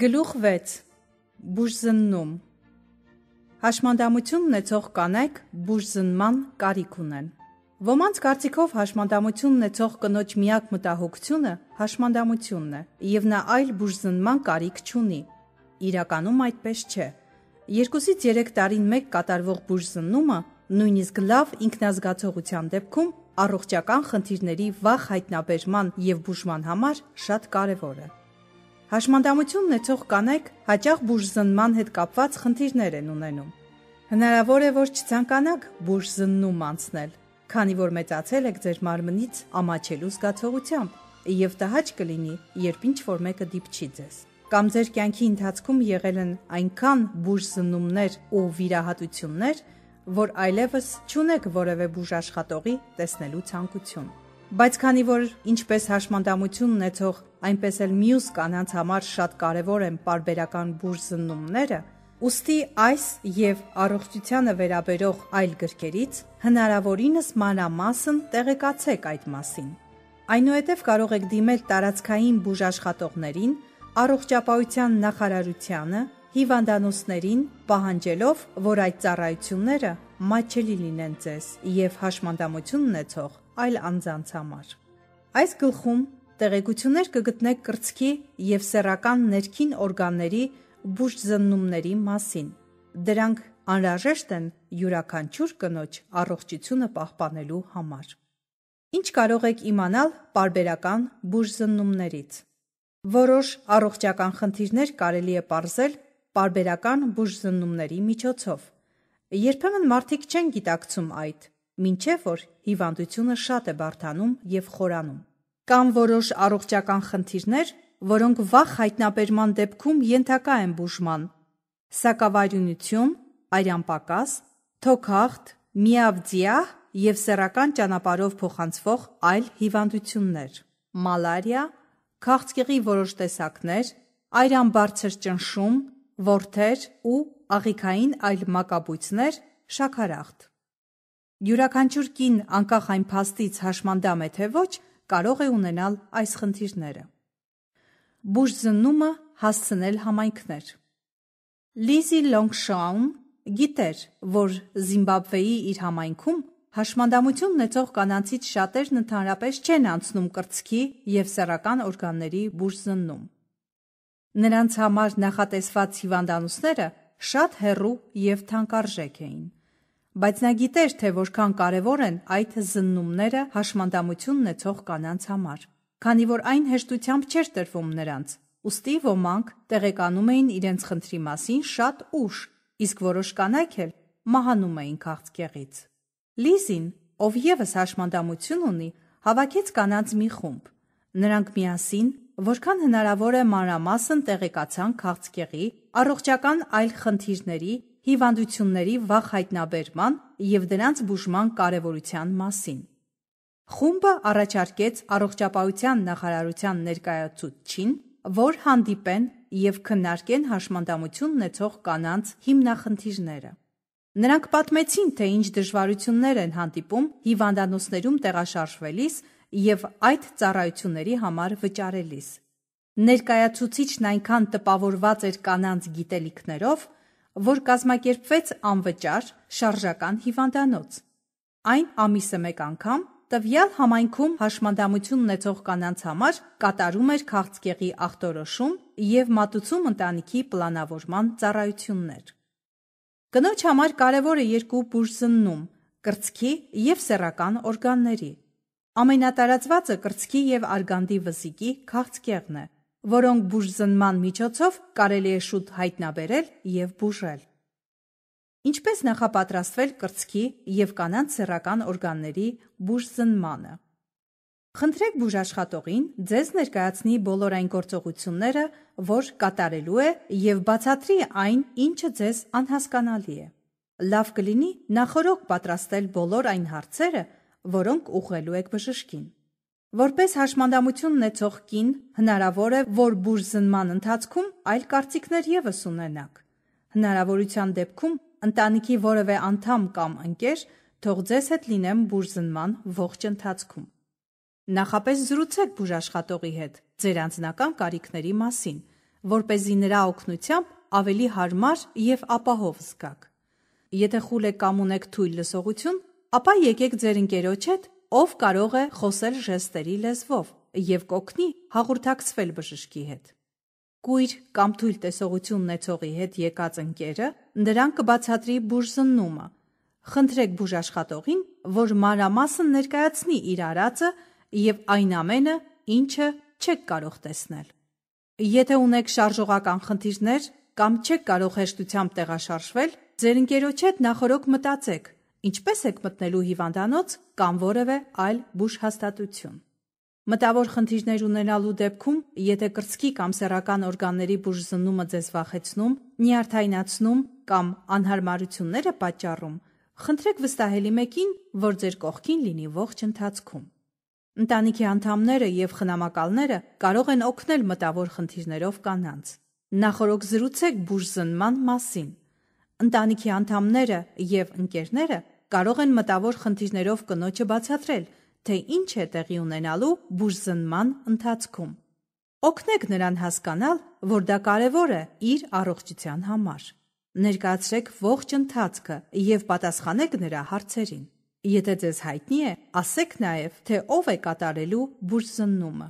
Գլուխ 6. Բուժզննում Հաշմանդամություն ունեցող կանայք բուժզնման կարիք ունեն։ Ոմանց կարծիքով հաշմանդամություն ունեցող կնոջ միակ մտահոգությունը հաշմանդամությունն է, եւ նա այլ բուժզնման կարիք չունի։ Իրականում այդպես չէ։ 2-ից 3 տարին մեկ կատարվող բուժզնումը նույնիսկ լավ ինքնազգացողության դեպքում առողջական խնդիրների վաղ հայտնաբերման եւ բուժման համար շատ կարեւոր է։ Հաշմանդամություն ունեցող կանայք հաճախ բուժզնման հետ կապված խնդիրներ են ունենում։ Հնարավոր է, որ չցանկանաք բուժզննում անցնել, քանի որ մեծացել եք ձեր մարմնից ամաչելու զգացողությամբ եւ տհաճ կլինի, երբ ինչ որ մեկը դիպչի ձեզ։ Կամ ձեր կյանքի ընթացքում եղել են այնքան բուժզնումներ ու վիրահատություններ, որ այլևս չունեք որևէ բուժաշխատողի տեսնելու ցանկություն։ Բայց քանի որ ինչպես հաշմանդամություն ունեցող, այնպես էլ մյուս կանանց համար շատ կարևոր են parberakan բուրզնումները, ուստի այս եւ առողջությանը վերաբերող այլ գրքերից հնարավորինս մանրամասն տեղեկացեք այդ մասին։ Այնուհետև կարող եք դիմել տարածքային բուժաշխատողներին, առողջապահության նախարարությանը, հիվանդանոցներին, պահանջելով, որ այդ ծառայությունները մաչելի լինեն ձեզ եւ հաշմանդամություն ունեցող այլ անձանց համար։ Այս գլխում տեղեկություններ կգտնեք կրծքի եւ սեռական ներքին օրգանների բուժզննումների մասին։ Դրանք անհրաժեշտ են յուրաքանչյուր կնոջ առողջությունը պահպանելու համար։ Ինչ կարող եք իմանալ պարբերական բուժզննումներից։ Որոշ առողջական խնդիրներ կարելի է ողրել պարբերական բուժզննումների միջոցով։ Երբեմն մարդիկ չեն գիտակցում այդ, մինչև որ հիվանդությունը շատ է բարթանում եւ խորանում։ Կան որոշ առողջական խնդիրներ, որոնք վախ հայտնաբերման դեպքում ենթակա են բուժման։ Սակավարյունություն, արյանպակաս, թոքախտ, միավդիա եւ սեռական ճանապարհով փոխանցվող այլ հիվանդություններ։ Մալարիա, քաղցկեղի որոշ տեսակներ, այրան բարձր ճնշում, ворթեր ու աղիքային այլ մակաբույծներ, շաքարախտ յուրաքանչյուր կին անկախ այն փաստից հաշմանդամ է թե ոչ, կարող է ունենալ այս խնդիրները։ Բուժ զննումը հասցնել համայնքներ։ Լիզի Լոնգշաուն գիտեր, որ Զիմբաբվեի իր համայնքում հաշմանդամություն ունեցող կանանցից շատերն ընդհանրապես չեն անցնում կրծքի եւ սեռական օրգանների բուժզննում։ Նրանց համար նախատեսված հիվանդանոցները շատ հերրու եւ թանկարժեք էին։ Բայց նա գիտեր, թե որքան կարևոր են այդ զննումները հաշմանդամություն ունեցող կանանց համար, քանի որ այն հեշտությամբ չէր տրվում նրանց։ Ոստի ոմանք տեղեկանում էին իրենց խնդրի մասին շատ ուշ, իսկ որոշ կանայք էլ մահանում էին քաղցկեղից։ Լիզին, ով եւս հաշմանդամություն ունի, հավաքեց կանանց մի խումբ։ Նրանք միասին, որքան հնարավոր է մանրամասն տեղեկացան քաղցկեղի, առողջական այլ խնդիրների հիվանդությունների վաղ հայտնաբերման եւ դրանց բուժման կարեւորության մասին։ Խումբը առաջարկեց առողջապահության նախարարության ներկայացուցչին, որ հանդիպեն եւ քննարկեն հաշմանդամություն ունեցող կանանց հիմնախնդիրները։ Նրանք պատմեցին, թե ինչ դժվարություններ են հանդիպում հիվանդանոցներում տեղաշարժվելիս եւ այդ ծառայությունների համար վճարելիս։ Ներկայացուցիչն այնքան տպավորված էր կանանց գիտելիքներով, որ կազմակերպվեց անվճար շարժական հիվանդանոց։ Այն ամիսը մեկ անգամ տվյալ համայնքում հաշմանդամություն ունեցող կանանց համար կատարում էր քաղցկեղի ախտորոշում եւ մատուցում ընտանիքի պլանավորման ծառայություններ։ Կնոջ համար կարևոր է երկու բուրժզննում՝ կրծքի եւ սեռական օրգանների։ Ամենատարածվածը կրծքի եւ արգանդի վզիկի քաղցկեղն է որոնք բուժզնման միջոցով կարելի է շուտ հայտնաբերել եւ բուժել։ Ինչպես նախապատրաստվել կրծքի եւ կանանց սեռական օրգանների բուժզնմանը։ Խնդրեք բուժաշխատողին ձեզ ներկայացնի բոլոր այն գործողությունները, որ կատարելու է եւ բացատրի այն, ինչը ձեզ անհասկանալի է։ Լավ կլինի նախորոք պատրաստել բոլոր այն հարցերը, որոնք ուղղելու եք բժշկին։ Որպես հաշմանդամություն ունեցող կին հնարավոր է, որ բուրժզնման ընթացքում այլ կարծիքներ եւս ունենanak։ Հնարավորության դեպքում ընտանիքի որևէ անդամ կամ ընկեր թող ձեզ հետ լինեմ բուրժզնման ողջ ընթացքում։ Նախապես զրուցեք բուժաշխատողի հետ ձեր անձնական կարիքների մասին, որ เป զի նրա օգնությամբ ավելի հարմար եւ ապահով զգաք։ Եթե խուլ եք կամ ունեք թույլ լսողություն, ապա եկեք ձեր ընկերոջ հետ ով կարող է խոսել ժեստերի լեզվով եւ կոգնի հաղորդակցվել բժշկի հետ։ Կույր կամ թույլ տեսողություն ունեցողի հետ եկած ընկերը նրան կբացատրի բուժզննումը։ Խնդրեք բուժաշխատողին, որ մանրամասն ներկայացնի իր արածը եւ այն ամենը, ինչը չեք կարող տեսնել։ Եթե ունեք շարժողական խնդիրներ կամ չեք կարող հեշտությամբ տեղաշարժվել, ձեր ընկերոջ հետ նախորոք մտածեք Ինչպես եք մտնելու հիվանդանոց կամ որևէ այլ բուժհաստատություն։ Մտավոր խնդիրներ ունենալու դեպքում, եթե կրծքի կամ սեռական օրգանների բուժզնումը ձեզ վախեցնում, նյարդայնացնում կամ անհարմարությունները պատճառում, խնդրեք վստահելի մեկին, որ ձեր կողքին լինի ողջ ընթացքում։ Ընտանիքի անդամները եւ խնամակալները կարող են օգնել մտավոր խնդիրներով կանանց։ Նախորոք զրուցեք բուժզնման մասին։ Ընտանիքի անդամները եւ ընկերները կարող են մտավոր խնդիրներով կնոջը բացատրել, թե ինչ է տեղի ունենալու բուժզնման ընթացքում։ Օգնեք նրան հասկանալ, որ դա կարևոր է իր առողջության համար։ Ներկայացրեք ողջ ընթացքը եւ պատասխանեք նրա հարցերին։ Եթե ձեզ հայտնի է, ասեք նաեւ, թե ով է կատարելու բուժզննումը։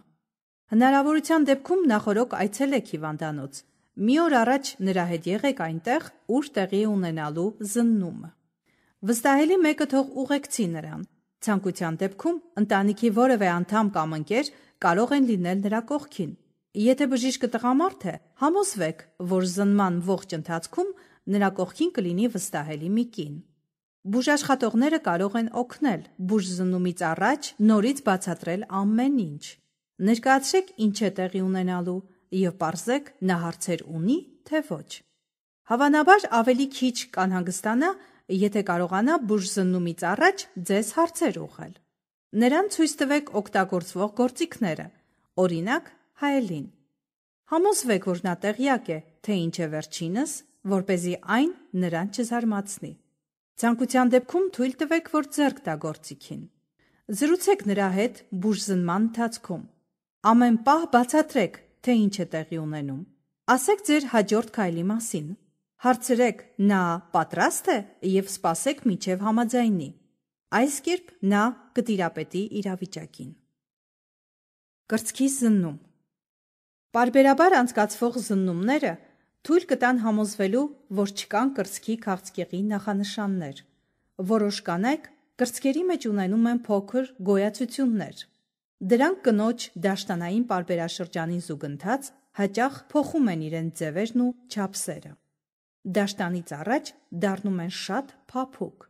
Հնարավորության դեպքում նախորոք այցելեք հիվանդանոց։ Մի օր առաջ նրա հետ եղեք այնտեղ, ուր տեղի ունենալու զննումը։ Վստահելի մեկը թող ուղեկցի նրան։ Ցանկության դեպքում ընտանիքի որևէ անդամ կամ ընկեր կարող են լինել նրա կողքին։ Եթե բժիշկը տղամարդ է, համոզվեք, որ զննման ողջ ընթացքում նրա կողքին կլինի վստահելի մի կին։ Բուժաշխատողները կարող են օգնել բուժզնումից առաջ նորից բացատրել ամեն ինչ։ Ներկայացրեք ինչ է տեղի ունենալու եւ ողջեք նա հարցեր ունի, թե ոչ։ Հավանաբար ավելի քիչ կանհանգստանա, եթե կարողանա բուժզննումից առաջ ձեզ հարցեր ուղղել։ Նրան ցույց տվեք օգտագործվող գործիքները, օրինակ հայելին։ Համոզվեք, որ նա տեղյակ է, թե ինչ է վերջինս, որ เป զի այն նրան չզարմացնի։ Ցանկության դեպքում թույլ տվեք, որ ձեռք տա գործիքին։ Զրուցեք նրա հետ բուժզնման ընթացքում։ Ամեն պահ բացատրեք, թե ինչ է տեղի ունենում։ Ասեք ձեր հաջորդ քայլի մասին։ Հարցրեք, նա պատրաստ է եւ սպասեք միջև համաձայնի։ Այս կերպ նա կտիրապետի իրավիճակին։ Կրծքի զննում։ Պարբերաբար անցկացվող զննումները թույլ կտան համոզվելու, որ չկան կրծքի քաղցկեղի նախանշաններ։ Որոշ կանայք կրծքերի մեջ ունենում են փոքր գոյացություններ։ Դրանք կնոջ դաշտանային պարբերաշրջանի զուգընթաց հաճախ փոխում են իրենց ձևերն ու չափսերը։ Դաշտանից առաջ դառնում են շատ փափուկ։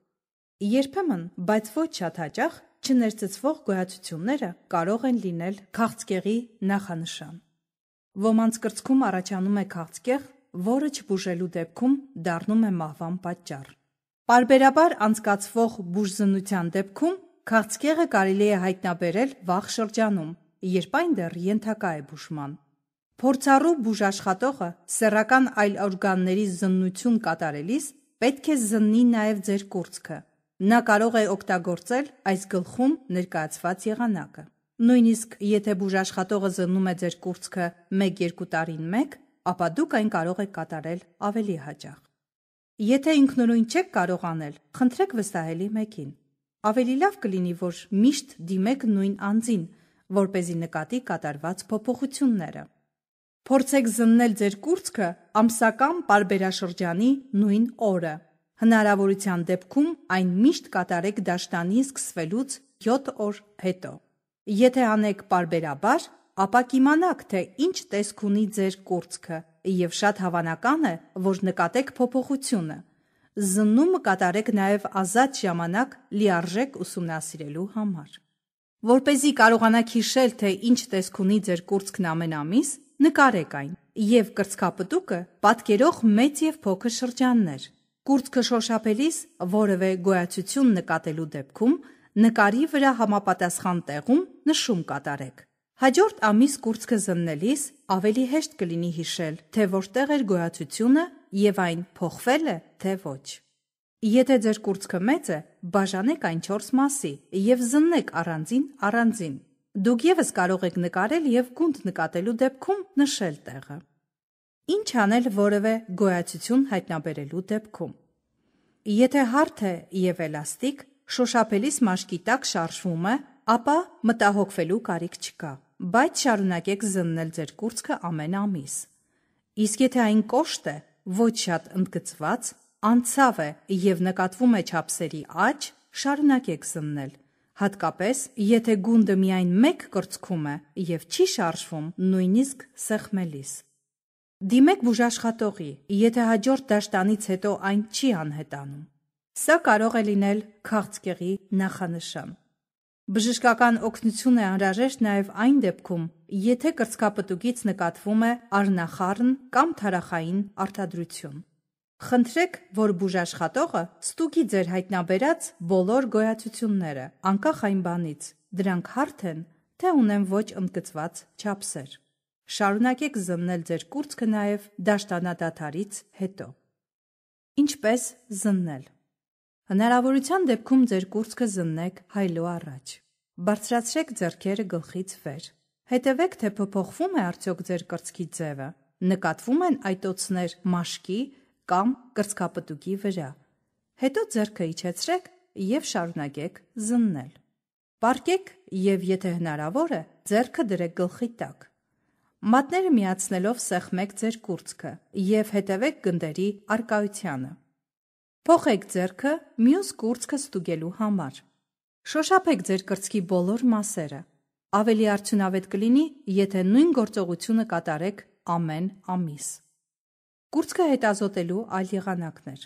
Երբեմն, բայց ոչ շատ հաճախ, չներծծվող գոյացությունները կարող են լինել քաղցկեղի նախանշան։ Ոմանց կրծքում առաջանում է քաղցկեղ, որը չբուժելու դեպքում դառնում է մահվան պատճառ։ Պարբերաբար անցկացվող բուժզնության դեպքում քաղցկեղը կարելի է հայտնաբերել վաղ շրջանում, երբ այն դեռ ենթակա է բուժման։ Փորձառու բուժաշխատողը սեռական այլ օրգանների զննություն կատարելիս պետք է զննի նաև ձեր կուրծքը։ Նա կարող է օգտագործել այս գլխում ներկայացված եղանակը։ Նույնիսկ եթե բուժաշխատողը զննում է ձեր կուրծքը 1-2 տարին 1, ապա դուք այն կարող եք կատարել ավելի հաճախ։ Եթե ինքնուրույն չեք կարող անել, խնդրեք վստահելի մեկին։ Ավելի լավ կլինի, որ միշտ դիմեք նույն անձին, որ เป զի նկատի կատարված փոփոխությունները։ Փորձեք զննել ձեր կուրծքը ամսական պարբերաշրջանի նույն օրը։ Հնարավորության դեպքում այն միշտ կատարեք դաշտանի սկսվելուց 7 օր հետո։ Եթե անեք պարբերաբար, ապա կիմանաք, թե ինչ տեսք ունի ձեր կուրծքը, եւ շատ հավանական է, որ նկատեք փոփոխությունը։ Զննումը կատարեք նաև ազատ ժամանակ լիարժեք ուսումնասիրելու համար։ Որ เป զի կարողanak հիշել, թե ինչ տեսք ունի ձեր կուրծքն ամեն ամիս, նկարեք այն եւ կրծքապտուկը պատկերող մեծ եւ փոքր շրջաններ։ Կուրծքը շոշափելիս որևէ գոյացություն նկատելու դեպքում նկարի վրա համապատասխան տեղում նշում կատարեք։ Հաջորդ ամիս կուրծքը զննելիս ավելի հեշտ կլինի հիշել, թե որտեղ էր գոյացությունը եւ այն փոխվել է, թե ոչ։ Եթե ձեր կուրծքը մեծ է, բաժանեք այն 4 մասի եւ զննեք առանձին առանձին։ Դուք եւս կարող եք նկարել եւ գունդ նկատելու դեպքում նշել տեղը։ Ինչ անել որևէ գոյացություն հայտնաբերելու դեպքում։ Եթե հարթ է եւ էլաստիկ, շոշափելիս մաշկի տակ շարժվում է, ապա մտահոգվելու կարիք չկա, բայց շարունակեք զննել ձեր կուրծքը ամեն ամիս։ Իսկ եթե այն կոշտ է, ոչ շատ ընդգծված, անցավ է եւ նկատվում է ճապսերի աճ, շարունակեք զննել։ Հատկապես, եթե գունդը միայն մեկ կրծքում է եւ չի շարժվում նույնիսկ սեղմելիս։ Դիմեք բուժաշխատողի, եթե հաջորդ դաշտանից հետո այն չի անհետանում։ Սա կարող է լինել քաղցկեղի նախանշան։ Բժշկական օգնություն է անհրաժեշտ նաև այն դեպքում, եթե կրծքապտուկից նկատվում է արնախառն կամ թարախային արտադրություն։ Խնդրեք, որ բուժաշխատողը ստուգի ձեր հայտնաբերած բոլոր գոյացությունները, անկախ այն բանից, դրանք հարթ են, թե ունեն ոչ ընդգծված չափսեր։ Շարունակեք զննել ձեր կուրծքը նաև դաշտանադատարից հետո։ Ինչպես զննել։ Հնարավորության դեպքում ձեր կուրծքը զննեք հայլո առաջ։ Բարձրացրեք ձեռքերը գլխից վեր։ Հետևեք, թե փոփոխվում է արդյոք ձեր կրծքի ձևը։ Նկատվում են այտոցներ մաշկի կամ կրծքապտուկի վրա։ Հետո ձեռքը իջեցրեք եւ շարունակեք զննել։ Պարկեք եւ եթե հնարավոր է, ձեռքը դրեք գլխի տակ։ Մատները միացնելով սեղմեք ձեր կուրծքը եւ հետևեք գնդերի արկայությանը։ Փոխեք ձեռքը մյուս կուրծքը ստուգելու համար։ Շոշափեք ձեր կրծքի բոլոր մասերը։ Ավելի արդյունավետ կլինի, եթե նույն գործողությունը կատարեք ամեն ամիս։ Կուրծքը հետազոտելու այլ եղանակներ։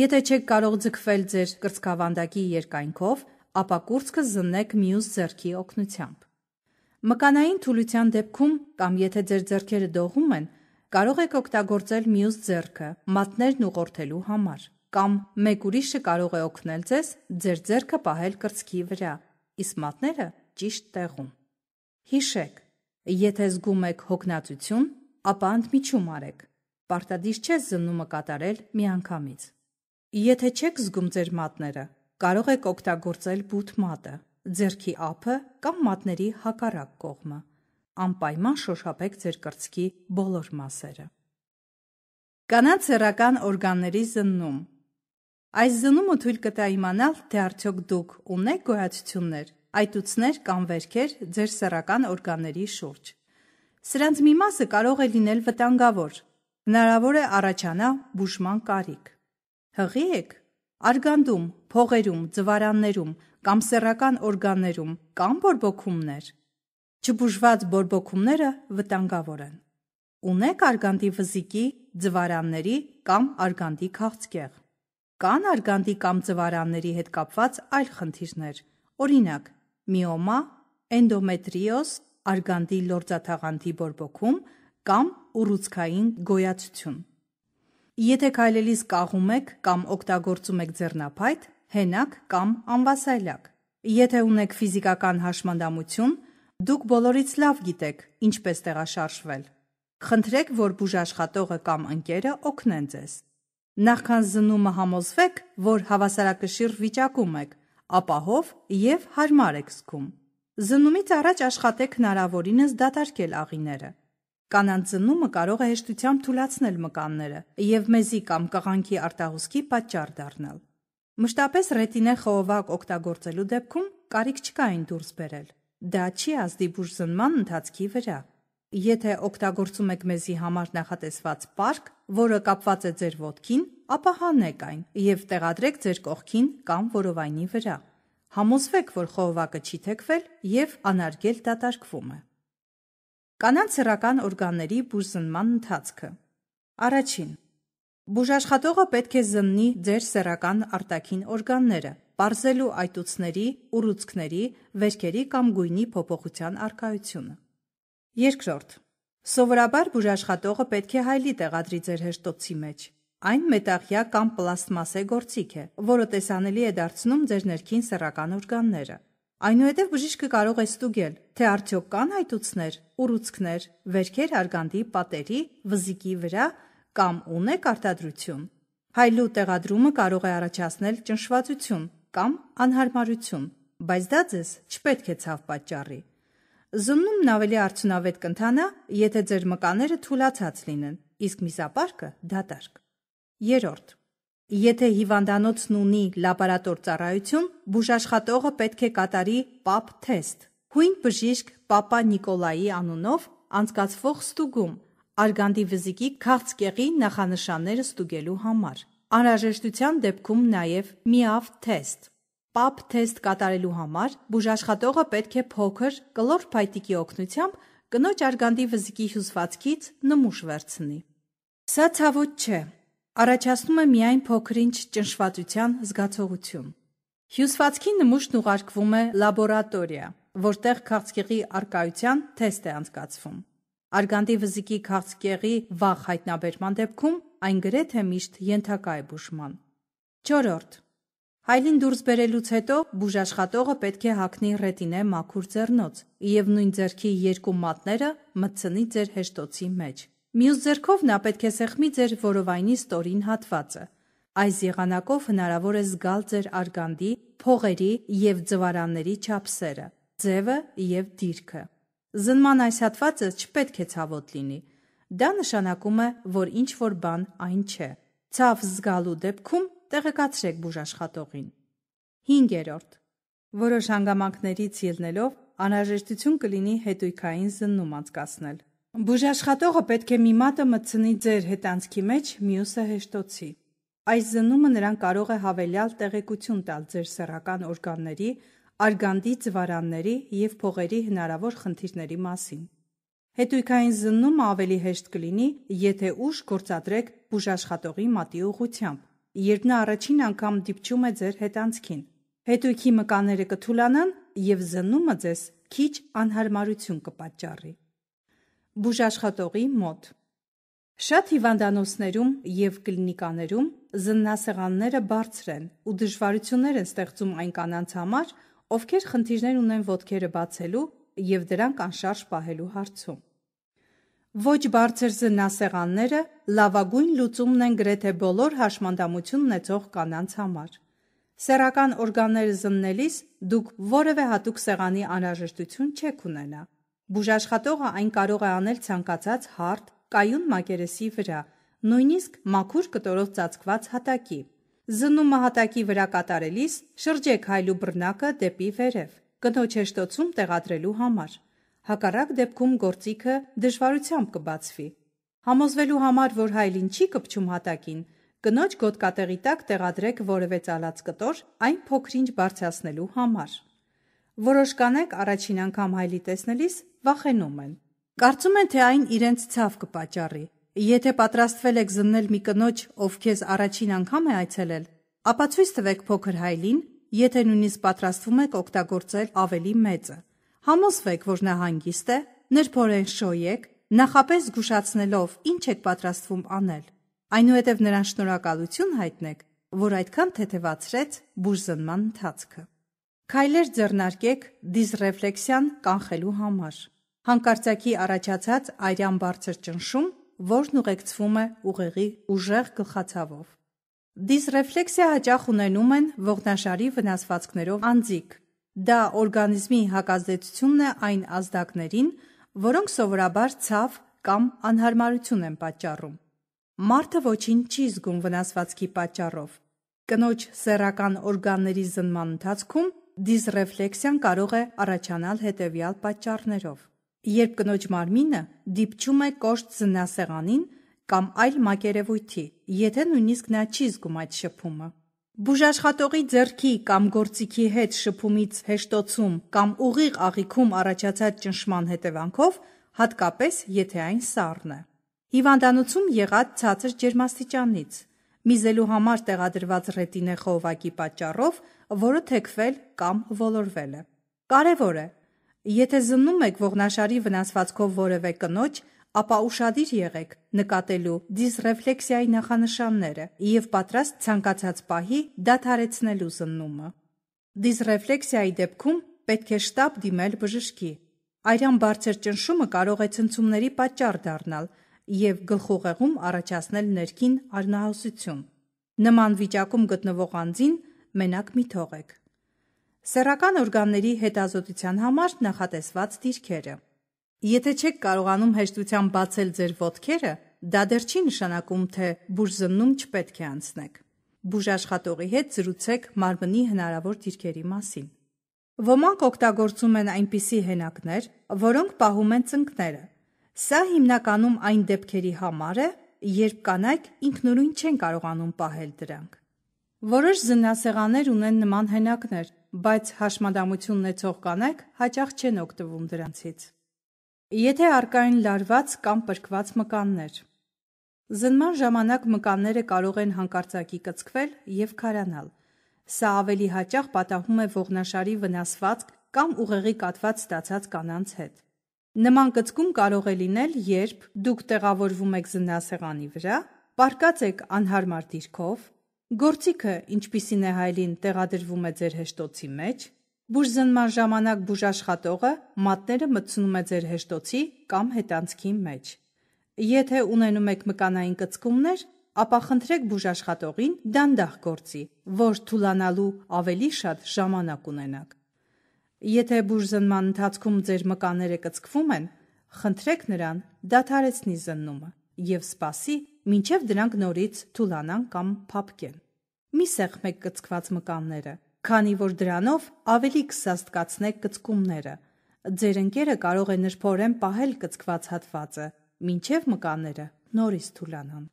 Եթե չեք կարող ձգվել ձեր կրծքավանդակի երկայնքով, ապա կուրծքը զննեք մյուս ձեռքի օգնությամբ։ Մկանային թուլության դեպքում կամ եթե ձեր ձեռքերը դողում են, կարող եք օգտագործել մյուս ձեռքը մատներն ուղղորդելու համար, կամ մեկ ուրիշը կարող է օգնել ձեզ ձեր ձեռքը պահել կրծքի վրա, իսկ մատները ճիշտ տեղում։ Հիշեք, եթե զգում եք հոգնածություն, ապա ընդմիջում արեք պարտադիր չես զննումը կատարել միանգամից։ Եթե չեք զգում ձեր մատները, կարող եք օգտագործել բութ մատը, ձերքի ափը կամ մատների հակառակ կողմը։ Անպայման շոշափեք ձեր կրծքի բոլոր մասերը։ Կանանց հերական օրգանների զննում։ Այս զնումը թույլ կտա իմանալ, թե արդյոք դուք ունեք գոյացություններ, այտուցներ կամ վերքեր ձեր սեռական օրգանների շուրջ։ Սրանց մի մասը կարող է լինել վտանգավոր, հնարավոր է առաջանա բուժման կարիք։ Հղի եք արգանդում, փողերում, ծվարաններում կամ սեռական օրգաններում կամ բորբոքումներ։ Չբուժված բորբոքումները վտանգավոր են։ Ունեք արգանդի վզիկի, ծվարանների կամ արգանդի քաղցկեղ։ Կան արգանդի կամ ծվարանների հետ կապված այլ խնդիրներ։ Օրինակ՝ միոմա, էնդոմետրիոզ, արգանդի լորձաթաղանթի բորբոքում կամ ուռուցքային գոյացություն։ Եթե քայլելիս կաղում եք կամ օգտագործում եք ձեռնափայտ, հենակ կամ անվասայլակ։ Եթե ունեք ֆիզիկական հաշմանդամություն, դուք բոլորից լավ գիտեք ինչպես տեղաշարժվել։ Խնդրեք, որ բուժաշխատողը կամ ընկերը օգնեն ձեզ։ Նախքան զնումը համոզվեք, որ հավասարակշիռ վիճակում եք, ապահով եւ հարմար եք զգում։ Զնումից առաջ աշխատեք հնարավորինս դատարկել աղիները։ Կանանց ծնումը կարող է հեշտությամբ թուլացնել մկանները եւ մեզի կամ կղանքի արտահոսքի պատճառ դառնալ։ Մշտապես ռետինե խողովակ օգտագործելու դեպքում կարիք չկա այն դուրս բերել։ Դա չի ազդիպուր զնման ընթացքի վրա։ Եթե օգտագործում եք մեզի համար նախատեսված պարկ, որը կապված է ձեր ոտքին, ապա հանեք այն եւ տեղադրեք ձեր կողքին կամ որովայնի վրա։ Համոզվեք, որ խողովակը չի թեքվել եւ անարգել դատարկվում է։ Կանանց հրական օրգանների բուժզնման ընթացքը։ Առաջին Բուժաշխատողը պետք է զննի ձեր սեռական արտաքին օրգանները, Պարզելու այտուցների, ուռուցքների, վերքերի կամ գույնի փոփոխության արկայությունը։ Երկրորդ. Սովորաբար բուժաշխատողը պետք է հայլի տեղադրի ձեր հեշտոցի մեջ։ Այն մետաղյա կամ պլաստմասե գործիք է, որը տեսանելի է դարձնում ձեր ներքին սեռական օրգանները։ Այնուհետև բժիշկը կարող է ստուգել, թե արդյոք կան հայտուցներ, ուռուցքներ, վերքեր արգանդի պատերի, վզիկի վրա կամ ունեք արտադրություն։ Հայլու տեղադրումը կարող է առաջացնել ճնշվածություն կամ անհարմարություն, բայց դա ձեզ չպետք է ցավ պատճառի։ Զումնումն ավելի արդյունավետ կընթանա, եթե ձեր մկանները թուլացած լինեն, իսկ միսապարկը դատարկ։ Երորդ Եթե հիվանդանոցն ունի լաբորատոր ծառայություն, բուժաշխատողը պետք է կատարի ՊԱՊ թեստ։ Հույն բժիշկ Պապա Նիկոլայի անունով անցկացվող ստուգում արգանդի վզիկի քաղցկեղի նախանշանները ստուգելու համար։ Անհրաժեշտության դեպքում նաև միավ թեստ։ ՊԱՊ թեստ կատարելու համար բուժաշխատողը պետք է փոքր կլոր փայտիկի օգնությամբ կնոջ արգանդի վզիկի հյուսվածքից նմուշ վերցնի։ Սա ցավոտ չէ, առաջացնում է միայն փոքրինչ ճնշվածության զգացողություն։ Հյուսվածքի նմուշն ուղարկվում է լաբորատորիա, որտեղ քաղցկեղի արկայության թեստ է անցկացվում։ Արգանդի վզիկի քաղցկեղի վախ հայտնաբերման դեպքում այն գրեթե միշտ ենթակա է բուժման։ 4. Հայլին դուրս բերելուց հետո բուժաշխատողը պետք է հագնի ռետինե մաքուր ձեռնոց եւ նույն ձեռքի երկու մատները մտցնի ձեր հեշտոցի մեջ։ Մյուս ձեռքով նա պետք է սեղմի ձեր որովայնի ստորին հատվածը։ Այս եղանակով հնարավոր է զգալ ձեր արգանդի, փողերի եւ ձվարանների չափսերը, ձևը եւ դիրքը։ Զնման այս հատվածը չպետք է ցավոտ լինի։ Դա նշանակում է, որ ինչ որ բան այն չէ։ Ցավ զգալու դեպքում տեղեկացրեք բուժաշխատողին։ 5-րդ Որոշ հանգամանքներից ելնելով անհրաժեշտություն կլինի հետույքային զննում անցկացնել։ Բուժաշխատողը պետք է մի մատը մտցնի ձեր հետանցքի մեջ, մյուսը հեշտոցի։ Այս զնումը նրան կարող է հավելյալ տեղեկություն տալ ձեր սեռական օրգանների, արգանդի ծվարանների եւ փողերի հնարավոր խնդիրների մասին։ Հետույքային զննումը ավելի հեշտ կլինի, եթե ուշ գործադրեք բուժաշխատողի մատի ուղությամբ, երբ նա առաջին անգամ դիպչում է ձեր հետանցքին։ Հետույքի մկաները կթուլանան եւ զննումը ձեզ քիչ անհարմարություն կպատճառի բուժաշխատողի մոտ։ Շատ հիվանդանոցներում եւ կլինիկաներում զննասեղանները բարձր են ու դժվարություններ են ստեղծում այն կանանց համար, ովքեր խնդիրներ ունեն ոտքերը բացելու եւ դրանք անշարժ պահելու հարցում։ Ոչ բարձր զննասեղանները լավագույն լուծումն են գրեթե բոլոր հաշմանդամություն ունեցող կանանց համար։ Սեռական օրգանները զննելիս դուք որևէ հատուկ սեղանի անհրաժեշտություն չեք ունենա։ Բուժաշխատողը այն կարող է անել ցանկացած հարթ կայուն մակերեսի վրա, նույնիսկ մաքուր կտորով ծածկված հատակի։ Զնումը հատակի վրա կատարելիս շրջեք հայլու բռնակը դեպի վերև, կնոջ հեշտոցում տեղադրելու համար։ Հակառակ դեպքում գործիքը դժվարությամբ կբացվի։ Համոզվելու համար, որ հայլին չի կպչում հատակին, կնոջ գոտկատեղի տակ տեղադրեք որևէ ծալած կտոր, այն փոքրինչ բարձրացնելու համար։ Որոշ կանեք առաջին անգամ հայլի տեսնելիս վախենում են։ Կարծում են, թե այն իրենց ցավ կպաճառի։ Եթե պատրաստվել եք զննել մի կնոջ, ով քեզ առաջին անգամ է այցելել, ապա ցույց տվեք փոքր հայլին, եթե նույնիսկ պատրաստվում եք օգտագործել ավելի մեծը։ Համոզվեք, որ նա հանգիստ է, ներփորեն շոյեք, նախապես զգուշացնելով, ինչ եք պատրաստվում անել։ Այնուհետև նրան շնորհակալություն հայտնեք, որ այդքան թեթևացրեց բուրզնման ընթացքը։ Քայլեր ձեռնարկեք դիզրեֆլեքսիան կանխելու համար։ Հանկարծակի առաջացած արյան բարձր ճնշում, որն ուղեկցվում է ուղեղի ուժեղ գլխացավով։ Դիսրեֆլեքսիա հաճախ ունենում են ողնաշարի վնասվածքներով անձիկ։ Դա օրգանիզմի հակազդեցությունն է այն ազդակներին, որոնք սովորաբար ցավ կամ անհարմարություն են պատճառում։ Մարդը ոչինչ չի զգում վնասվածքի պատճառով։ Կնոջ սեռական օրգանների զնման ընթացքում Դիզրեֆլեքսիան կարող է առաջանալ հետևյալ պատճառներով։ Երբ կնոջ մարմինը դիպչում է կոշտ զնասեղանին կամ այլ մակերևույթի, եթե նույնիսկ նա չի զգում այդ շփումը, Բուժաշխատողի ձեռքի կամ գործիքի հետ շփումից հեշտոցում կամ ուղիղ աղիքում առաջացած ճնշման հետևանքով, հատկապես եթե այն սառն է։ Հիվանդանոցում եղած ցածր ջերմաստիճանից, միզելու համար տեղադրված ռետինե խողովակի պատճառով որը թեքվել կամ ոլորվել է։ Կարևոր է, եթե զննում եք ողնաշարի վնասվածքով որևէ կնոջ, ապա ուշադիր եղեք նկատելու դիսռեֆլեքսիայի նախանշանները եւ պատրաստ ցանկացած պահի դադարեցնելու զննումը։ Դիսռեֆլեքսիայի դեպքում պետք է շտապ դիմել բժշկի։ Արյան բարձր ճնշումը կարող է ցնցումների պատճառ դառնալ եւ գլխուղեղում առաջացնել ներքին արնահոսություն։ Նման վիճակում գտնվող անձին մենակ մի թողեք։ Սեռական օրգանների հետազոտության համար նախատեսված դիրքերը։ Եթե չեք կարողանում հեշտությամբ բացել ձեր ոտքերը, դա դեռ չի նշանակում, թե բուժզննում չպետք է անցնեք։ Բուժաշխատողի հետ զրուցեք մարմնի հնարավոր դիրքերի մասին։ Ոմանք օգտագործում են այնպիսի հենակներ, որոնք պահում են ծնկները։ Սա հիմնականում այն դեպքերի համար է, երբ կանայք ինքնուրույն չեն կարողանում պահել դրանք։ Որոշ զնասեղաններ ունեն նման հենակներ, բայց հաշմանդամություն ունեցող կանայք հաճախ չեն օգտվում դրանցից։ Եթե արկային լարված կամ պրկված մկաններ։ Զնման ժամանակ մկանները կարող են հանկարծակի կծկվել եւ քարանալ։ Սա ավելի հաճախ պատահում է ողնաշարի վնասված կամ ուղեղի կատված ստացած կանանց հետ։ Նման կծկում կարող է լինել, երբ դուք տեղավորվում եք զնասեղանի վրա, պարկած եք անհարմար դիրքով, Գործիքը, ինչպիսին է հայլին տեղադրվում է ձեր հեշտոցի մեջ, բուժզնման ժամանակ բուժաշխատողը մատները մտցնում է ձեր հեշտոցի կամ հետանցքի մեջ։ Եթե ունենում եք մկանային կծկումներ, ապա խնդրեք բուժաշխատողին դանդաղ գործի, որ թուլանալու ավելի շատ ժամանակ ունենաք։ Եթե բուժզնման ընթացքում ձեր մկանները կծկվում են, խնդրեք նրան դադարեցնի զննումը եւ սպասի, մինչև դրանք նորից թուլանան կամ փափկեն։ Մի սեղմեք կծկված մկանները, քանի որ դրանով ավելի կսաստկացնեք կծկումները։ Ձեր ընկերը կարող է նրբորեն պահել կծկված հատվածը, մինչև մկանները նորից թուլանան։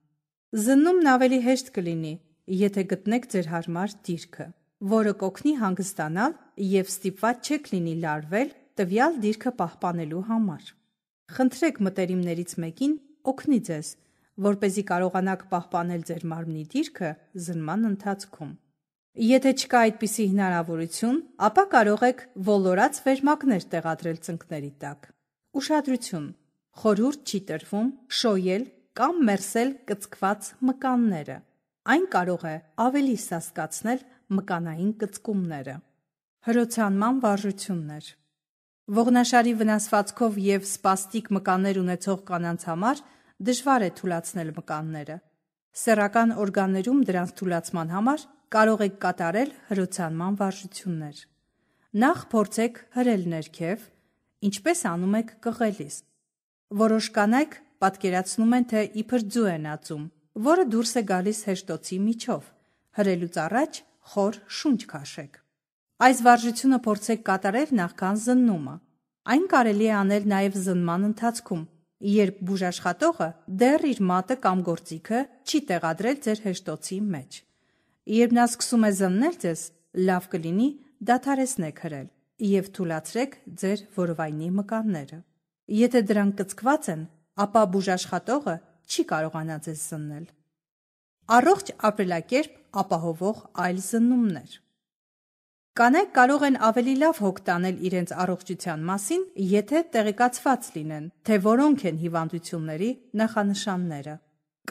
Զննումն ավելի հեշտ կլինի, եթե գտնեք ձեր հարմար դիրքը, որը կօգնի հանգստանալ եւ ստիպված չեք լինի լարվել տվյալ դիրքը պահպանելու համար։ Խնդրեք մտերիմներից մեկին օգնի ձեզ որ เป զի կարողանաք պահպանել ձեր մարմնի դիրքը զնման ընթացքում։ Եթե չկա այդպիսի հնարավորություն, ապա կարող եք ոլորած վերմակներ տեղադրել ծնկների տակ։ Ուշադրություն. խորհուրդ չի տրվում շոյել կամ մերսել կծկված մկանները։ Այն կարող է ավելի սասկացնել մկանային կծկումները։ Հրոցանման վարժություններ։ Ողնաշարի վնասվածքով եւ սպաստիկ մկաններ ունեցող կանանց համար դժվար է թուլացնել մկանները։ Սեռական օրգաններում դրանց թուլացման համար կարող եք կատարել հրոցանման վարժություններ։ Նախ փորձեք հրել ներքև, ինչպես անում եք կղելիս։ Որոշ կանայք պատկերացնում են, թե իբր ձու են ածում, որը դուրս է գալիս հեշտոցի միջով։ Հրելուց առաջ խոր շունչ քաշեք։ Այս վարժությունը փորձեք կատարել նախքան զննումը։ Այն կարելի է անել նաև զննման ընթացքում, երբ բուժաշխատողը դեռ իր մատը կամ գործիքը չի տեղադրել ձեր հեշտոցի մեջ։ Երբ նա սկսում է զննել ձեզ, լավ կլինի դադարեցնեք հրել եւ թույլատրեք ձեր որովայնի մկանները։ Եթե դրանք կծկված են, ապա բուժաշխատողը չի կարողանա ձեզ զննել։ Առողջ ապրելակերպ ապահովող այլ զննումներ Կանայք կարող են ավելի լավ հոգ տանել իրենց առողջության մասին, եթե տեղեկացված լինեն, թե որոնք են հիվանդությունների նախանշանները։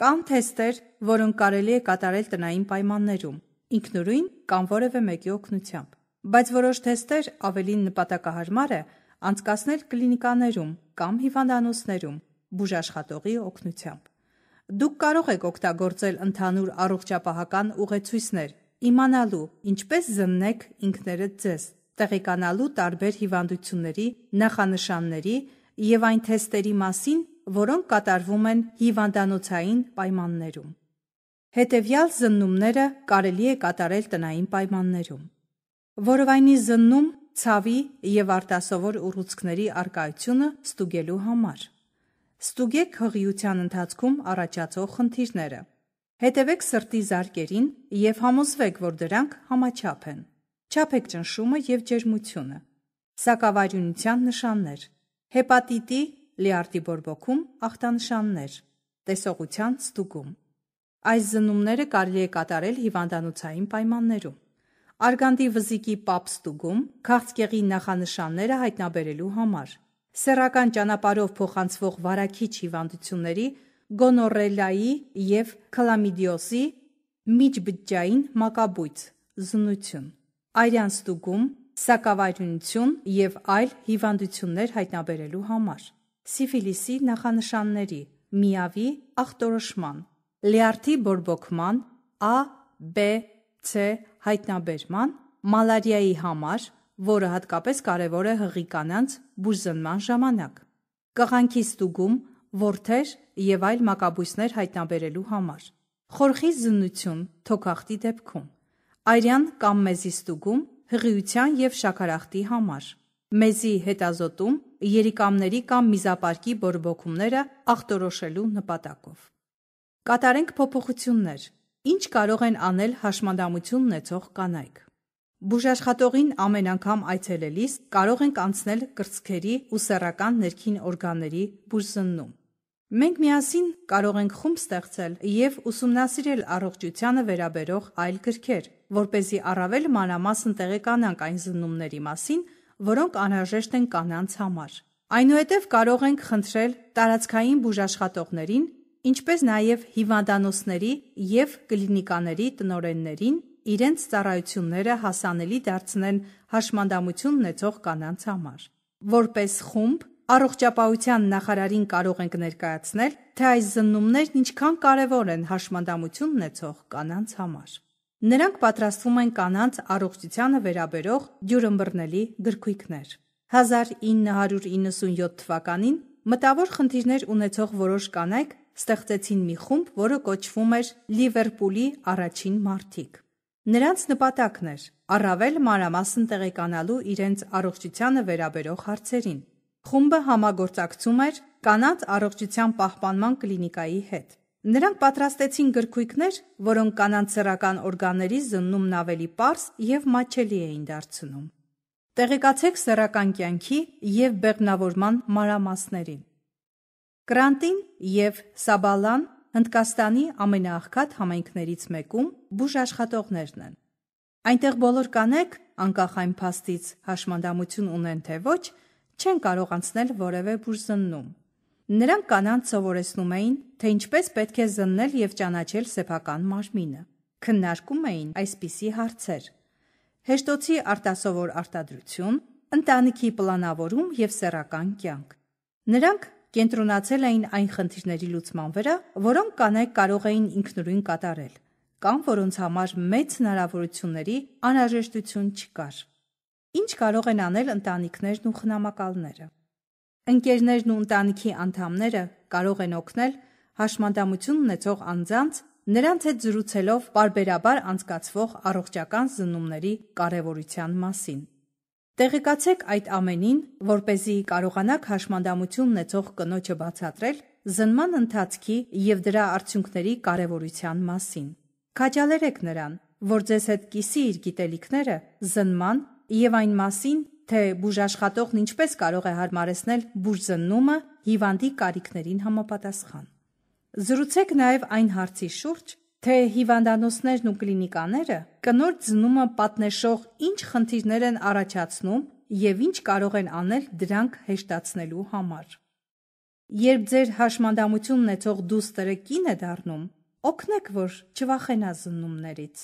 Կան թեստեր, որոնք կարելի է կատարել տնային պայմաններում, ինքնուրույն կամ որևէ մեկի օգնությամբ։ Բայց որոշ թեստեր ավելի նպատակահարմար է անցկացնել կլինիկաներում կամ հիվանդանոցներում բուժաշխատողի օգնությամբ։ Դուք կարող եք օգտագործել ընդհանուր առողջապահական ուղեցույցներ իմանալու, ինչպես զննեք ինքներդ ձեզ, տեղեկանալու տարբեր հիվանդությունների, նախանշանների եւ այն թեստերի մասին, որոնք կատարվում են հիվանդանոցային պայմաններում։ Հետևյալ զննումները կարելի է կատարել տնային պայմաններում։ Որովայնի զննում ցավի եւ արտասովոր ուռուցքների արկայությունը ստուգելու համար։ Ստուգեք հղիության ընթացքում առաջացող խնդիրները։ Հետևեք սրտի զարկերին եւ համոզվեք, որ դրանք համաչափ են։ Չափեք ճնշումը եւ ջերմությունը։ Սակավարյունության նշաններ։ Հեպատիտի լյարդի բորբոքում ախտանշաններ։ Տեսողության ստուգում։ Այս զնումները կարելի է կատարել հիվանդանոցային պայմաններում։ Արգանդի վզիկի պապ ստուգում քաղցկեղի նախանշանները հայտնաբերելու համար։ Սեռական ճանապարհով փոխանցվող վարակիչ հիվանդությունների գոնորելայի եւ քլամիդիոսի միջբջջային մակաբույծ զնություն արյան ստուգում սակավարյունություն եւ այլ հիվանդություններ հայտնաբերելու համար սիֆիլիսի նախանշանների միավի ախտորոշման լյարդի բորբոքման a b c հայտնաբերման մալարիայի համար որը հատկապես կարևոր է հղիկանանց բուժզնման ժամանակ կղանքի ստուգում որդեր եւ այլ մակաբույսներ հայտնաբերելու համար։ Խորխի զննություն թոքախտի դեպքում։ Արյան կամ մեզի ստուգում հղիության եւ շաքարախտի համար։ Մեզի հետազոտում երիկամների կամ միզապարկի բորբոքումները ախտորոշելու նպատակով։ Կատարենք փոփոխություններ։ Ինչ կարող են անել հաշմանդամություն ունեցող կանայք։ Բուժաշխատողին ամեն անգամ այցելելիս կարող ենք անցնել կրծքերի ու սեռական ներքին օրգանների բուժզննում։ Մենք միասին կարող ենք խումբ ստեղծել եւ ուսումնասիրել առողջությանը վերաբերող այլ գրքեր, որ เป զի առավել մանրամասն տեղեկանանք այն զննումների մասին, որոնք անհրաժեշտ են կանանց համար։ Այնուհետև կարող ենք խնդրել տարածքային բուժաշխատողներին, ինչպես նաև հիվանդանոցների եւ կլինիկաների տնօրեններին իրենց ծառայությունները հասանելի դարձնեն հաշմանդամություն ունեցող կանանց համար։ Որպես խումբ Առողջապահության նախարարին կարող ենք ներկայացնել, թե այս զննումներն ինչքան կարևոր են հաշմանդամություն ունեցող կանանց համար։ Նրանք պատրաստվում են կանանց առողջությանը վերաբերող դյուրըմբռնելի գրքույկներ։ 1997 թվականին մտավոր խնդիրներ ունեցող որոշ կանայք ստեղծեցին մի խումբ, որը կոչվում էր Լիվերպուլի առաջին մարտիկ։ Նրանց նպատակն էր առավել մանրամասն տեղեկանալու իրենց առողջությանը վերաբերող հարցերին։ Խումբը համագործակցում էր կանանց առողջության պահպանման կլինիկայի հետ։ Նրանք պատրաստեցին գրքույկներ, որոնք կանանց սեռական օրգանների զննումն ավելի པարս եւ մաչելի էին դարձնում։ Տեղեկացեք սեռական կյանքի եւ բեղմնավորման մանրամասներին։ Կրանտին եւ Սաբալան Հնդկաստանի ամենաաղքատ համայնքներից մեկում բուժ աշխատողներն են։ Այնտեղ բոլոր կանեք, անկախ այն փաստից հաշմանդամություն ունեն թե ոչ, չեն կարող անցնել որևէ բուժզննում։ Նրանք կանանց սովորեցնում էին, թե ինչպես պետք է զննել եւ ճանաչել սեփական մարմինը։ Քննարկում էին այսպիսի հարցեր. հեշտոցի արտասովոր արտադրություն, ընտանիքի պլանավորում եւ սեռական կյանք։ Նրանք կենտրոնացել էին այն խնդիրների լուծման վրա, որոնք կանայք կարող էին ինքնուրույն կատարել, կամ որոնց համար մեծ հնարավորությունների անհրաժեշտություն չկար։ Ինչ կարող են անել ընտանիքներն ու խնամակալները։ Ընկերներն ու ընտանիքի անդամները կարող են օգնել հաշմանդամություն ունեցող անձանց նրանց հետ զրուցելով բարբերաբար անցկացվող առողջական զննումների կարևորության մասին։ Տեղեկացեք այդ ամենին, որ เป զի կարողanak հաշմանդամություն ունեցող կնոջը բացատրել զնման ընթացքի եւ դրա արդյունքների կարեւորության մասին։ Քաջալերեք նրան, որ ձեզ հետ կիսի իր գիտելիքները զնման եւ այն մասին, թե բուժաշխատողն ինչպես կարող է հարմարեցնել բուժզննումը հիվանդի կարիքներին համապատասխան։ Զրուցեք նաեւ այն հարցի շուրջ, թե հիվանդանոցներն ու կլինիկաները կնոջ ծնումը պատնեշող ինչ խնդիրներ են առաջացնում եւ ինչ կարող են անել դրանք հեշտացնելու համար։ Երբ ձեր հաշմանդամությունն է ցող դուս տրեկին է դառնում, օգնեք, որ չվախենա զննումներից։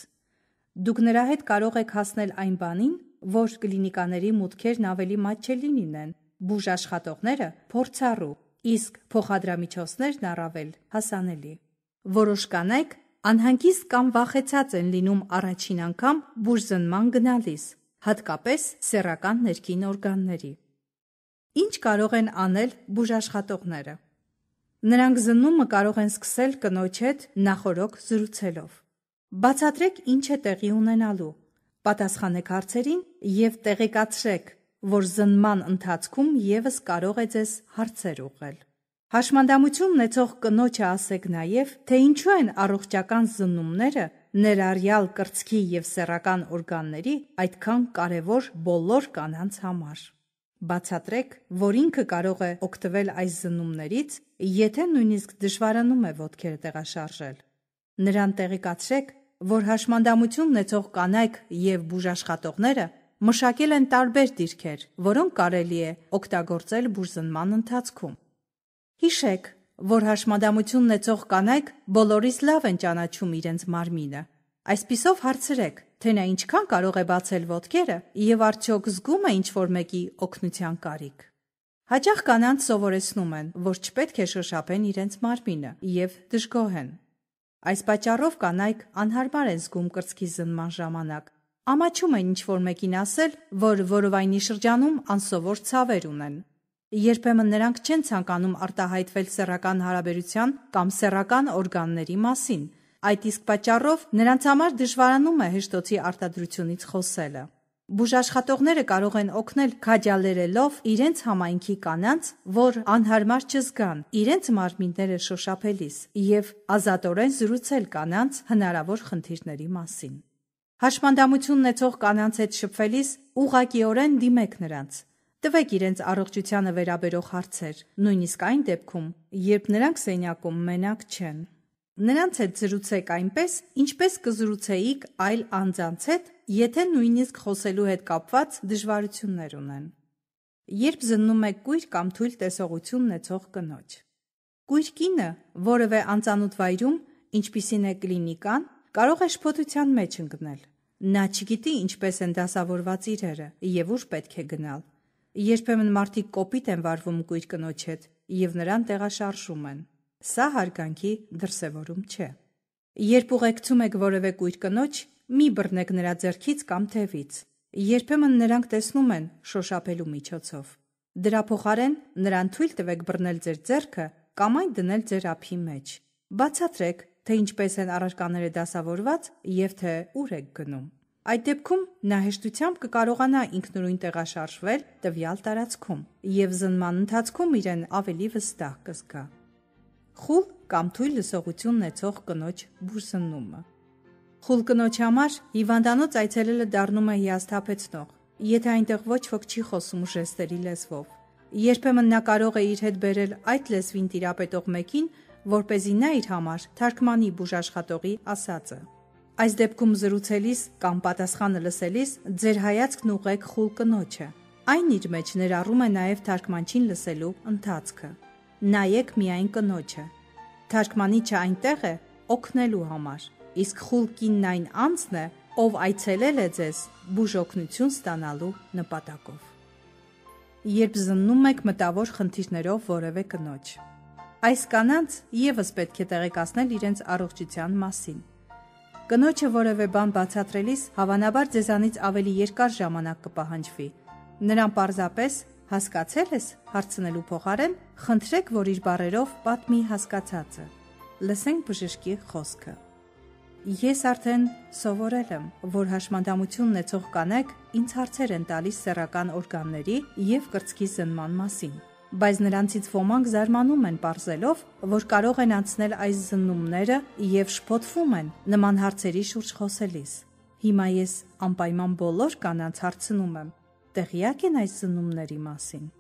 Դուք նրա հետ կարող եք հասնել այն բանին, որ կլինիկաների մուտքերն ավելի մատչելի լինեն, բուժ աշխատողները փորձառու, իսկ փոխադրամիջոցներն առավել հասանելի։ Որոշ կանայք Անհանգիստ կամ վախեցած են լինում առաջին անգամ բուրզնման գնալիս, հատկապես սեռական ներքին օրգանների։ Ինչ կարող են անել բուժաշխատողները։ Նրանք զննումը կարող են սկսել կնոջ հետ նախորոք զրուցելով։ Բացատրեք ինչ է տեղի ունենալու։ Պատասխանեք հարցերին եւ տեղեկացրեք, որ զննման ընթացքում եւս կարող է ձեզ հարցեր ուղղել։ Հաշմանդամություն ունեցող կնոջը ասեք նաև, թե ինչու են առողջական զննումները ներառյալ կրծքի եւ սեռական օրգանների այդքան կարեւոր բոլոր կանանց համար։ Բացատրեք, որ ինքը կարող է օգտվել այս զննումներից, եթե նույնիսկ դժվարանում է ոտքերը տեղաշարժել։ Նրան տեղեկացրեք, որ հաշմանդամություն ունեցող կանայք եւ բուժաշխատողները մշակել են տարբեր դիրքեր, որոնք կարելի է օգտագործել բուժզնման ընթացքում։ Հիշեք, որ հաշմանդամություն ունեցող կանայք բոլորից լավ են ճանաչում իրենց մարմինը։ Այսպիսով հարցրեք, թե նա ինչքան կարող է բացել ոտքերը եւ արդյոք զգում է ինչ որ մեկի օգնության կարիք։ Հաճախ կանանց սովորեցնում են, որ չպետք է շոշափեն իրենց մարմինը եւ դժգոհ են։ Այս պատճառով կանայք անհարմար են զգում կրծքի զնման ժամանակ, ամաչում են ինչ որ մեկին ասել, որ որովայնի շրջանում անսովոր ցավեր ունեն Երբեմն նրանք չեն ցանկանում արտահայտվել սեռական հարաբերության կամ սեռական օրգանների մասին։ Այդ իսկ պատճառով նրանց համար դժվարանում է հեշտոցի արտադրությունից խոսելը։ Բուժաշխատողները կարող են օգնել քաջալերելով իրենց համայնքի կանանց, որ անհարմար չզգան իրենց մարմինները շոշափելիս եւ ազատորեն զրուցել կանանց հնարավոր խնդիրների մասին։ Հաշմանդամություն ունեցող կանանց հետ շփվելիս ուղղակիորեն դիմեք նրանց Տվեք իրենց առողջությանը վերաբերող հարցեր, նույնիսկ այն դեպքում, երբ նրանք սենյակում մենակ չեն։ Նրանց հետ զրուցեք այնպես, ինչպես կզրուցեիք այլ անձանց հետ, եթե նույնիսկ խոսելու հետ կապված դժվարություններ ունեն։ Երբ զննում եք կույր կամ թույլ տեսողություն ունեցող կնոջ։ Կույր կինը որևէ անծանոթ վայրում, ինչպիսին է կլինիկան, կարող է շփոթության մեջ ընկնել։ Նա չգիտի ինչպես են դասավորված իրերը եւ ուր պետք է գնալ Երբեմն մարդիկ կոպիտ են վարվում գույր կնոջ հետ եւ նրան տեղաշարժում են։ Սա հարգանքի դրսևորում չէ։ Երբ ուղեկցում եք որևէ գույր կնոջ, մի բռնեք նրա ձեռքից կամ թևից։ Երբեմն նրանք տեսնում են շոշափելու միջոցով։ Դրա փոխարեն նրան թույլ տվեք բռնել ձեր ձեռքը կամ այն դնել ձեր ափի մեջ։ Բացատրեք, թե ինչպես են առարկաները դասավորված եւ թե ուր եք գնում։ Այդ դեպքում նա հեշտությամբ կկարողանա ինքնուրույն տեղաշարժվել տվյալ տարածքում եւ զնման ընթացքում իրեն ավելի վստահ կզգա։ Խուլ կամ թույլ լսողություն ունեցող կնոջ բուրսնումը։ Խուլ կնոջ համար հիվանդանոց այցելելը դառնում է հիասթափեցնող, եթե այնտեղ ոչ ոք չի խոսում ժեստերի լեզվով։ Երբեմն նա կարող է իր հետ բերել այդ լեզվին տիրապետող մեկին, որ เป զի նա իր համար թարգմանի բուժաշխատողի ասածը։ Այս դեպքում զրուցելիս կամ պատասխանը լսելիս ձեր հայացքն ուղեք խուլ կնոջը։ Այն իր մեջ ներառում է նաև թարգմանչին լսելու ընթացքը։ Նայեք միայն կնոջը։ Թարգմանիչը այնտեղ է օգնելու համար, իսկ խուլ կինն այն անձն է, ով այցելել է ձեզ բուժօգնություն ստանալու նպատակով։ Երբ զննում եք մտավոր խնդիրներով որևէ կնոջ, այս կանանց եւս պետք է տեղեկացնել իրենց առողջության մասին Կնոջը որևէ բան բացատրելիս հավանաբար ձեզանից ավելի երկար ժամանակ կպահանջվի։ Նրան պարզապես հասկացել ես հարցնելու փոխարեն խնդրեք, որ իր բարերով պատմի հասկացածը։ Լսենք բժշկի խոսքը։ Ես արդեն սովորել եմ, որ հաշմանդամություն ունեցող կանայք ինձ հարցեր են տալիս սեռական օրգանների եւ կրծքի զննման մասին բայց նրանցից ոմանք զարմանում են parzելով, որ կարող են անցնել այս զննումները եւ շփոթվում են նման հարցերի շուրջ խոսելիս։ Հիմա ես անպայման բոլոր կանանց հարցնում եմ. տեղյակ են այս զննումների մասին։